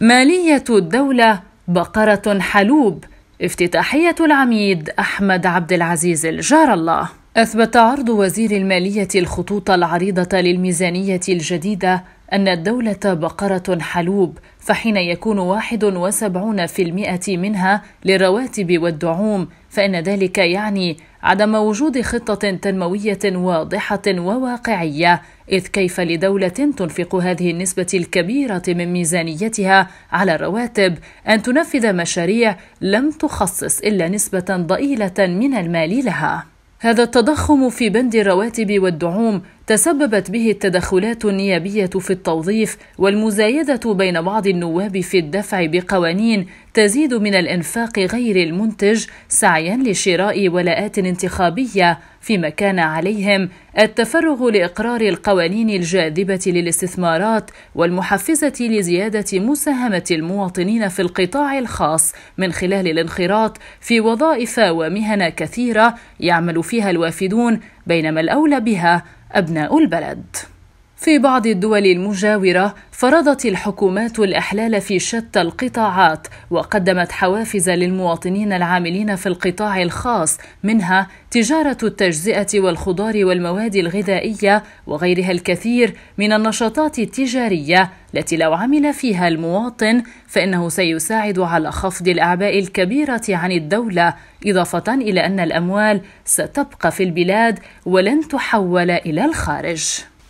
مالية الدولة بقرة حلوب افتتاحية العميد أحمد عبد العزيز الجار الله أثبت عرض وزير المالية الخطوط العريضة للميزانية الجديدة أن الدولة بقرة حلوب فحين يكون 71% منها للرواتب والدعوم فإن ذلك يعني عدم وجود خطة تنموية واضحة وواقعية إذ كيف لدولة تنفق هذه النسبة الكبيرة من ميزانيتها على الرواتب أن تنفذ مشاريع لم تخصص إلا نسبة ضئيلة من المال لها هذا التضخم في بند الرواتب والدعوم تسببت به التدخلات النيابية في التوظيف والمزايدة بين بعض النواب في الدفع بقوانين تزيد من الإنفاق غير المنتج سعيا لشراء ولاءات انتخابية فيما كان عليهم التفرغ لإقرار القوانين الجاذبة للاستثمارات والمحفزة لزيادة مساهمة المواطنين في القطاع الخاص من خلال الانخراط في وظائف ومهن كثيرة يعمل فيها الوافدون بينما الأولى بها أبناء البلد في بعض الدول المجاورة فرضت الحكومات الإحلال في شتى القطاعات وقدمت حوافز للمواطنين العاملين في القطاع الخاص منها تجارة التجزئة والخضار والمواد الغذائية وغيرها الكثير من النشاطات التجارية التي لو عمل فيها المواطن فإنه سيساعد على خفض الأعباء الكبيرة عن الدولة إضافة إلى أن الأموال ستبقى في البلاد ولن تحول إلى الخارج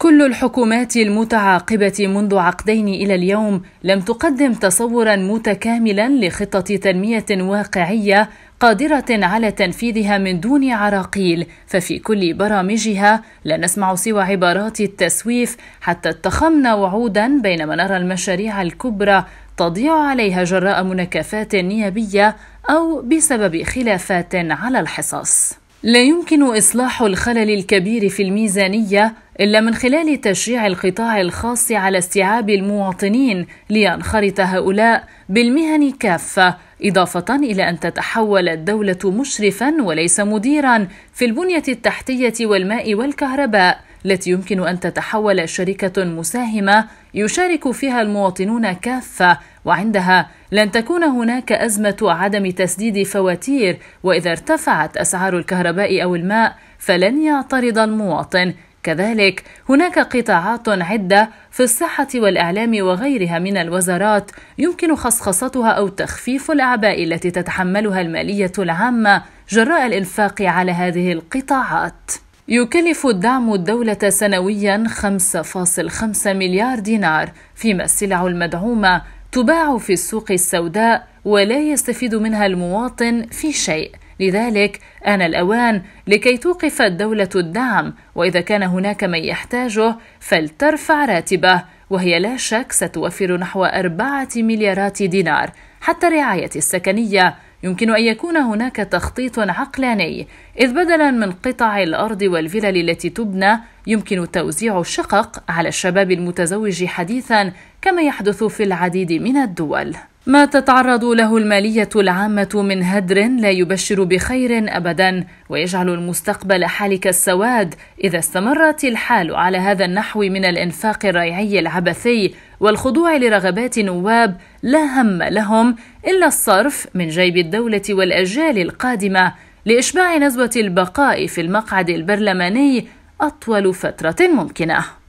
كل الحكومات المتعاقبة منذ عقدين إلى اليوم لم تقدم تصورا متكاملا لخطة تنمية واقعية قادرة على تنفيذها من دون عراقيل، ففي كل برامجها لا نسمع سوى عبارات التسويف حتى اتخمنا وعودا بينما نرى المشاريع الكبرى تضيع عليها جراء مناكفات نيابية أو بسبب خلافات على الحصص. لا يمكن إصلاح الخلل الكبير في الميزانية إلا من خلال تشجيع القطاع الخاص على استيعاب المواطنين لينخرط هؤلاء بالمهن كافة، إضافة إلى أن تتحول الدولة مشرفًا وليس مديرًا في البنية التحتية والماء والكهرباء، التي يمكن أن تتحول شركة مساهمة يشارك فيها المواطنون كافة وعندها لن تكون هناك أزمة عدم تسديد فواتير وإذا ارتفعت أسعار الكهرباء أو الماء فلن يعترض المواطن كذلك هناك قطاعات عده في الصحه والاعلام وغيرها من الوزارات يمكن خصخصتها او تخفيف الاعباء التي تتحملها الماليه العامه جراء الانفاق على هذه القطاعات يكلف الدعم الدولة سنويا 5.5 مليار دينار فيما السلع المدعومة تباع في السوق السوداء ولا يستفيد منها المواطن في شيء لذلك آن الأوان لكي توقف الدولة الدعم وإذا كان هناك من يحتاجه فلترفع راتبه وهي لا شك ستوفر نحو أربعة مليارات دينار حتى الرعاية السكنية يمكن أن يكون هناك تخطيط عقلاني إذ بدلا من قطع الأرض والفلل التي تبنى يمكن توزيع الشقق على الشباب المتزوج حديثا كما يحدث في العديد من الدول ما تتعرض له المالية العامة من هدر لا يبشر بخير أبدا ويجعل المستقبل حالك السواد إذا استمرت الحال على هذا النحو من الإنفاق الريعي العبثي والخضوع لرغبات نواب لا هم لهم إلا الصرف من جيب الدولة والأجيال القادمة لإشباع نزوة البقاء في المقعد البرلماني أطول فترة ممكنة